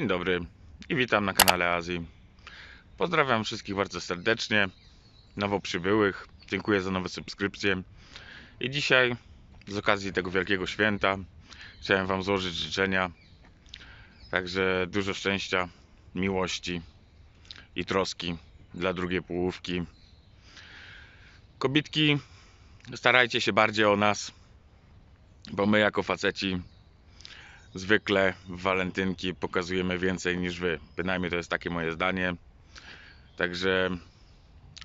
Dzień dobry i witam na kanale Azji. Pozdrawiam wszystkich bardzo serdecznie, nowo przybyłych. Dziękuję za nowe subskrypcje. I dzisiaj, z okazji tego wielkiego święta, chciałem Wam złożyć życzenia. Także dużo szczęścia, miłości i troski dla drugiej połówki. Kobitki, starajcie się bardziej o nas, bo my jako faceci zwykle w walentynki pokazujemy więcej niż wy. Bynajmniej to jest takie moje zdanie. Także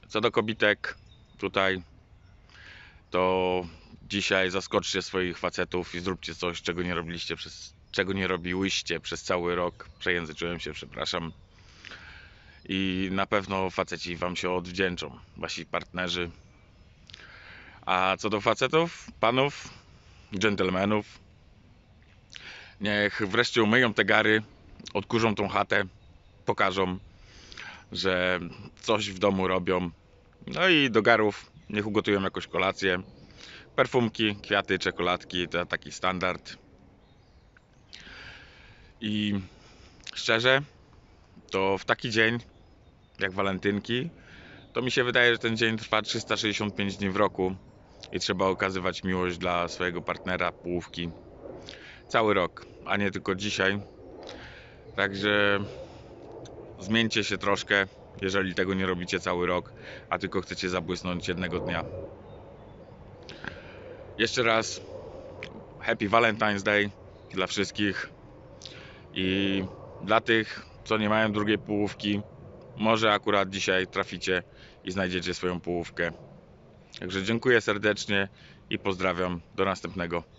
co do kobitek tutaj, to dzisiaj zaskoczcie swoich facetów i zróbcie coś, czego nie robiliście przez, czego nie robiłyście przez cały rok. Przejęzyczyłem się, przepraszam. I na pewno faceci wam się odwdzięczą, wasi partnerzy. A co do facetów, panów, dżentelmenów, Niech wreszcie umyją te gary, odkurzą tą chatę, pokażą, że coś w domu robią. No i do garów niech ugotują jakąś kolację. Perfumki, kwiaty, czekoladki to taki standard. I szczerze, to w taki dzień jak walentynki, to mi się wydaje, że ten dzień trwa 365 dni w roku i trzeba okazywać miłość dla swojego partnera, połówki, cały rok, a nie tylko dzisiaj. Także zmieńcie się troszkę, jeżeli tego nie robicie cały rok, a tylko chcecie zabłysnąć jednego dnia. Jeszcze raz Happy Valentine's Day dla wszystkich i dla tych, co nie mają drugiej połówki, może akurat dzisiaj traficie i znajdziecie swoją połówkę. Także dziękuję serdecznie i pozdrawiam. Do następnego.